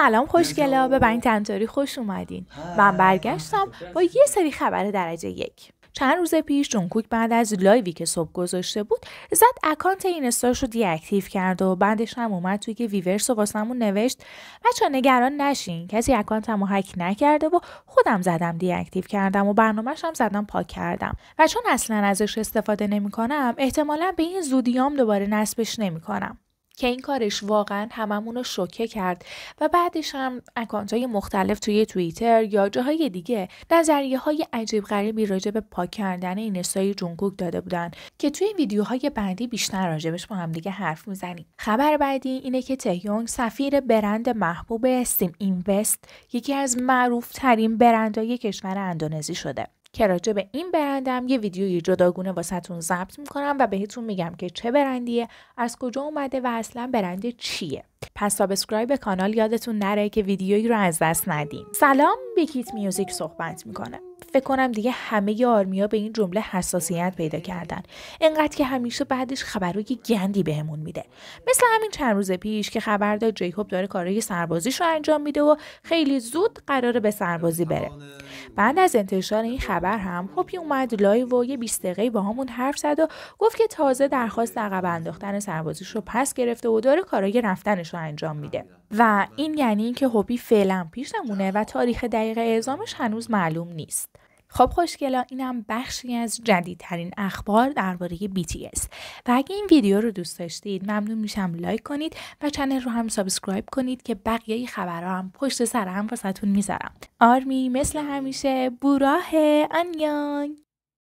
سلام خوشگلا به بنگ تنتاری خوش اومدین من برگشتم با یه سری خبر درجه یک چند روز پیش جونکوک بعد از لایوی که صبح گذاشته بود زد اکانت اینستاش رو دیاکتیو کرد و بعدش هم اومد توی که ویورس و واسمون نوشت بچه نگران نشین کسی اکانت هم هک نکرده و خودم زدم دیاکتیو کردم و برنامهش هم زدم پاک کردم و چون اصلا ازش استفاده نمیکنم احتمالا به این زودیام دوباره نصبش نمیکنم که این کارش واقعا هممون رو شوکه کرد و بعدش هم اکانت های مختلف توی توییتر یا جاهای دیگه نظریه های عجیب غریبی راجع به پاک کردن این استای جونگوک داده بودن که توی ویدیوهای بعدی بیشتر راجبش با هم دیگه حرف میزنیم خبر بعدی اینه که تهیونگ سفیر برند محبوب سیم اینوست یکی از معروف ترین برندهای کشور اندونزی شده که راجع به این برندم یه ویدیوی جداگونه واسهتون ضبط میکنم و بهتون میگم که چه برندیه از کجا اومده و اصلا برند چیه پس سابسکرایب کانال یادتون نره که ویدیویی رو از دست ندیم سلام بیکیت میوزیک صحبت میکنه فکر کنم دیگه همه آرمیا به این جمله حساسیت پیدا کردن انقدر که همیشه بعدش خبرای گندی بهمون میده مثل همین چند روز پیش که خبر داد جیکوب داره کارهای سربازیش رو انجام میده و خیلی زود قراره به سربازی بره بعد از انتشار این خبر هم هوپی اومد لایو و یه 20 دقیقه با همون حرف زد و گفت که تازه درخواست عقب انداختن سربازیش رو پس گرفته و داره کارای رفتنش رو انجام میده و این یعنی اینکه هوبی فعلا پیش نمونه و تاریخ دقیق اعزامش هنوز معلوم نیست خب خوشگلا اینم بخشی از جدیدترین اخبار درباره BTS و اگه این ویدیو رو دوست داشتید ممنون میشم لایک کنید و چنل رو هم سابسکرایب کنید که بقیه خبرها هم پشت سر هم واسهتون میذارم آرمی مثل همیشه بوراه انیانگ